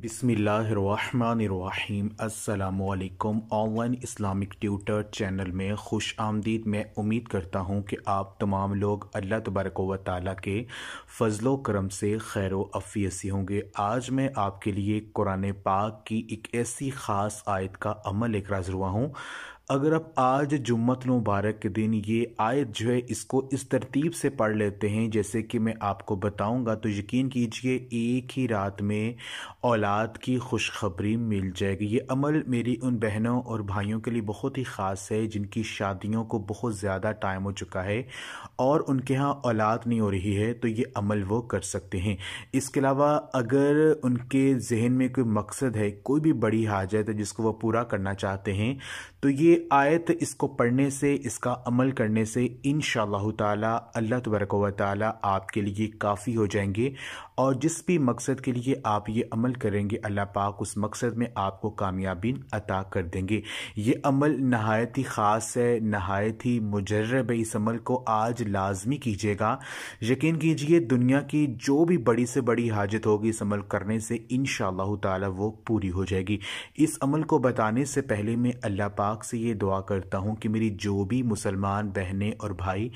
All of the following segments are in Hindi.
बिसमीम् अल्लाम ऑनलाइन इस्लामिक ट्यूटर चैनल में खुश आमदीद मैं उम्मीद करता हूँ कि आप तमाम लोग अल्लाह तबारक व ताली के फ़जलो करम से खैर अफ़ीसी होंगे आज मैं आपके लिए कुरान पाक की एक ऐसी ख़ास आयत का अमल लेकर हाजिर हुआ हूँ अगर आप आज जुम्मत मुबारक के दिन ये आयत जो है इसको इस तरतीब से पढ़ लेते हैं जैसे कि मैं आपको बताऊंगा तो यकीन कीजिए एक ही रात में औलाद की खुशखबरी मिल जाएगी ये अमल मेरी उन बहनों और भाइयों के लिए बहुत ही ख़ास है जिनकी शादियों को बहुत ज़्यादा टाइम हो चुका है और उनके यहाँ औलाद नहीं हो रही है तो ये अमल वो कर सकते हैं इसके अलावा अगर उनके जहन में कोई मकसद है कोई भी बड़ी हाजत है जिसको वह पूरा करना चाहते हैं तो ये आयत इसको पढ़ने से इसका अमल करने से इन शाह अल्लाह तबरक वाली आपके लिए काफ़ी हो जाएंगे और जिस भी मकसद के लिए आप ये अमल करेंगे अल्लाह पाक उस मकसद में आपको कामयाबी अता कर देंगे ये अमल नहायत ही ख़ास है नहायत ही मुजरब है इस अमल को आज लाजमी कीजिएगा यकीन कीजिए दुनिया की जो भी बड़ी से बड़ी हाजत होगी इस अमल करने से इन ताला वो पूरी हो जाएगी इस अमल को बताने से पहले मैं अल्लाह पाक से ये दुआ करता हूँ कि मेरी जो भी मुसलमान बहनें और भाई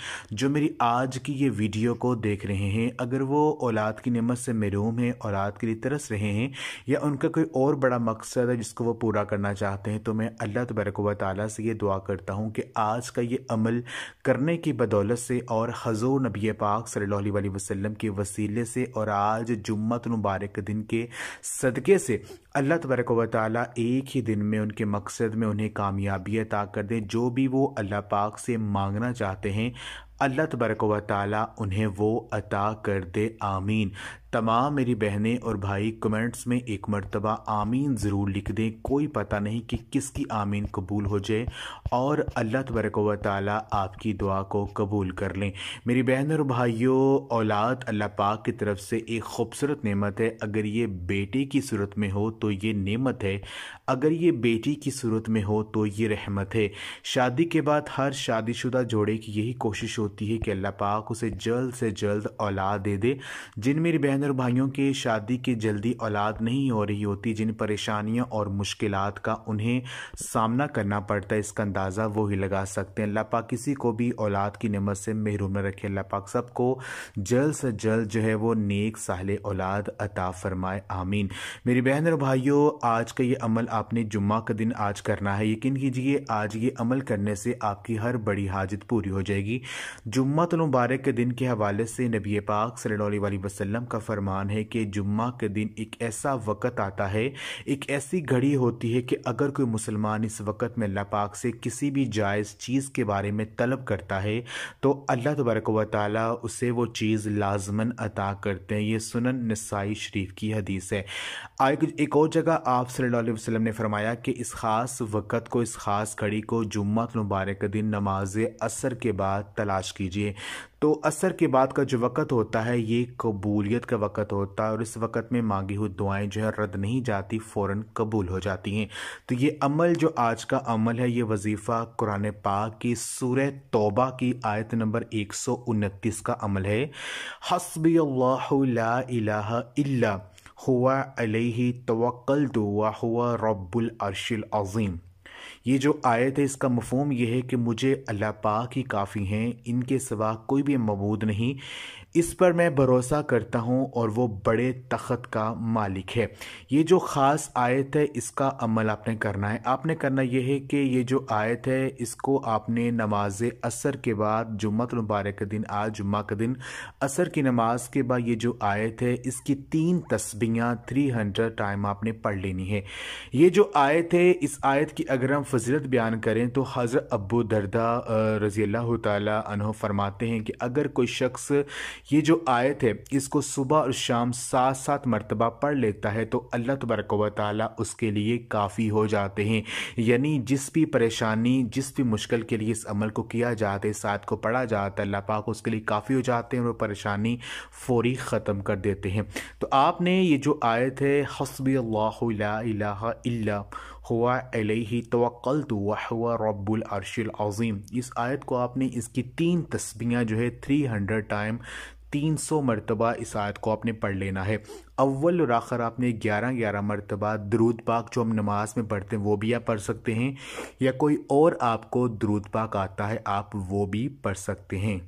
जो मेरी आज की ये वीडियो को देख रहे हैं अगर वो औलाद की नमत से महरूम हैं और आद के लिए तरस रहे हैं या उनका कोई और बड़ा मकसद है जिसको वो पूरा करना चाहते हैं तो मैं अल्लाह तबरक व से ये दुआ करता हूँ कि आज का ये अमल करने की बदौलत से और हजूर नबी पाक सल्ला वसलम के वसीले से और आज जुम्मत मुबारक दिन के सदक़े से अल्लाह तबरक व ताली एक ही दिन में उनके मकसद में उन्हें कामयाबी अता कर दें जो भी वो अल्लाह पाक से मांगना चाहते हैं अल्लाह तबरक व उन्हें वो अता कर दे आमीन तमाम मेरी बहनें और भाई कमेंट्स में एक मरतबा आमीन ज़रूर लिख दें कोई पता नहीं कि किसकी आमीन कबूल हो जाए और अल्लाह तबरक व ताली आपकी दुआ को कबूल कर लें मेरी बहन और भाइयों औलाद अल्लाह पाक की तरफ से एक खूबसूरत नेमत है अगर ये बेटे की सूरत में हो तो ये नेमत है अगर ये बेटी की सूरत में हो तो ये रहमत है शादी के बाद हर शादीशुदा जोड़े की यही कोशिश होती है कि अल्लाह पाक उसे जल्द से जल्द औलाद दे दे जिन मेरी बहन और भाइयों के शादी की जल्दी औलाद नहीं हो रही होती जिन परेशानियों और मुश्किल का उन्हें सामना करना पड़ता है इसका अंदाज़ा वो ही लगा सकते हैं अल्लाह पाक किसी को भी औलाद की नमत से महरूम रखे अल्लाह पाक सबको जल्द से जल्द जो है वो नेक साहल औलाद अता फरमाए आमीन मेरी बहन और भाइयों आज का ये अमल आपने जुम्मा का दिन आज करना है यकीन कीजिए आज ये अमल करने से आपकी हर बड़ी हाजत पूरी हो जाएगी जुम्मत तो मुबारक के दिन के हवाले से नबी पाक सल्लल्लाहु अलैहि वसल्लम का फरमान है कि जुम्मा के दिन एक ऐसा वक़्त आता है एक ऐसी घड़ी होती है कि अगर कोई मुसलमान इस वक़्त में लापाक से किसी भी जायज़ चीज़ के बारे में तलब करता है तो अल्लाह तबरक व ताली उसे वो चीज़ लाजमन अता करते हैं ये सुनन नसाई शरीफ की हदीस है एक और जगह आप सल्ला वसलम ने फरमाया कि इस ख़ास वक़्त को इस ख़ास घड़ी को जुम्मत मुबारक दिन नमाज असर के बाद तलाश कीजिए तो असर के बाद का जो वक़्त होता है ये कबूलियत का वक़्त होता है और इस वक़्त में मांगी हुई दुआएं जो है रद्द नहीं जाती फ़ौर कबूल हो जाती हैं तो ये अमल जो आज का अमल है ये वजीफ़ा कुरान पाक की सूर तोबा की आयत नंबर एक सौ उनतीस का अमल है हसबी अल्लाह हुआ अलही तो दुआ हुआ रब्बुल अरशिल अज़ीम ये जो आयत है इसका मफहम यह है कि मुझे अल्लाह पाक ही काफ़ी हैं इनके सिवा कोई भी मबूद नहीं इस पर मैं भरोसा करता हूँ और वो बड़े तख्त का मालिक है ये जो ख़ास आयत है इसका अमल आपने करना है आपने करना यह है कि ये जो आयत है इसको आपने नमाज असर के बाद जुम्मत मुबारक दिन आज जुम्मा के दिन असर की नमाज के बाद ये जो आयत है इसकी तीन तस्बियाँ थ्री हंड्रेड टाइम आपने पढ़ लेनी है ये जो आयत है इस आयत की अगर हम फजीलत बयान करें तो हज़र अबू दरदा रज़ी अल्लाह तह फरमाते हैं कि अगर कोई शख्स ये जो आयत है इसको सुबह और शाम सात सात मरतबा पढ़ लेता है तो अल्लाह तबरक व उसके लिए काफ़ी हो जाते हैं यानी जिस भी परेशानी जिस भी मुश्किल के लिए इस अमल को किया जाता है साथ को पढ़ा जाता है अल्लाह पाक उसके लिए काफ़ी हो जाते हैं और परेशानी फ़ौरी ख़त्म कर देते हैं तो आपने ये जो आयत है हसबी अल्लाह হুয়া ইলাইহি তাওয়াক্কালতু ওয়া হুয়া রবুল আরশিল আযীম ইসআয়াত কো আপনি ইসকি 3 তাসবিহায়া জো হে 300 টাইম 300 مرتبہ ইসআয়াত কো আপনি পড় لینا হে अवल और आखर आपने 11 11 مرتبہ দরুদ পাক জো ہم নামাজ মে پڑھতে হে वो भी आप पढ़ सकते हैं या कोई और आपको দরুদ পাক आता है आप वो भी पढ़ सकते हैं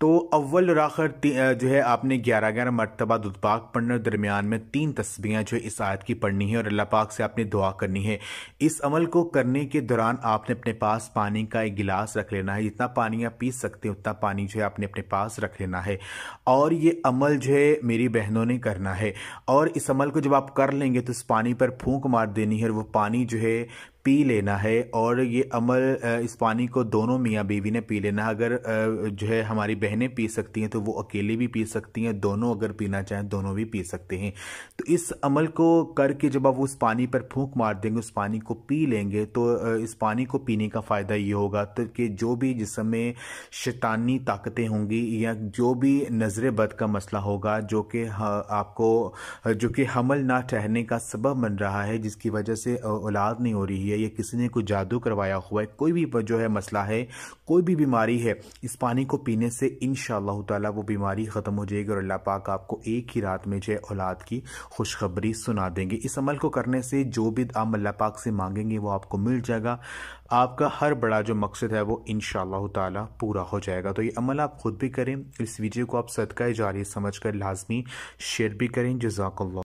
तो अव्वल और आखिर जो है आपने ग्यारह ग्यारह मरतबा पाक पढ़ने और दरमियान में तीन तस्बियाँ जो है इस आयत की पढ़नी है और अल्लाह पाक से आपने दुआ करनी है इस अमल को करने के दौरान आपने अपने पास पानी का एक गिलास रख लेना है जितना पानी आप पी सकते हैं उतना पानी जो है आपने अपने पास रख लेना है और ये अमल जो है मेरी बहनों ने करना है और इस अमल को जब आप कर लेंगे तो उस पानी पर फूक मार देनी है और वह पानी जो है पी लेना है और ये अमल इस पानी को दोनों मियाँ बीवी ने पी लेना है अगर जो है हमारी बहनें पी सकती हैं तो वो अकेली भी पी सकती हैं दोनों अगर पीना चाहें दोनों भी पी सकते हैं तो इस अमल को करके जब आप उस पानी पर फूंक मार देंगे उस पानी को पी लेंगे तो इस पानी को पीने का फ़ायदा ये होगा तो कि जो भी जिसमें शैतानी ताकतें होंगी या जो भी नज़र बद का मसला होगा जो कि आपको जो कि हमल ना ठहरने का सबब बन रहा है जिसकी वजह से औलाद नहीं हो रही है है या किसी ने कोई जादू करवाया हुआ है कोई भी वजह है मसला है कोई भी बीमारी है इस पानी को पीने से इन ताला वो बीमारी ख़त्म हो जाएगी और अल्लाह पाक आपको एक ही रात में जो औलाद की खुशखबरी सुना देंगे इस अमल को करने से जो भी आप अल्लाह पाक से मांगेंगे वो आपको मिल जाएगा आपका हर बड़ा जो मकसद है वो इन ताला पूरा हो जाएगा तो ये अमल आप खुद भी करें इस वीडियो को आप सदका जारी समझ कर लाजमी शेयर भी करें जजाकल्ला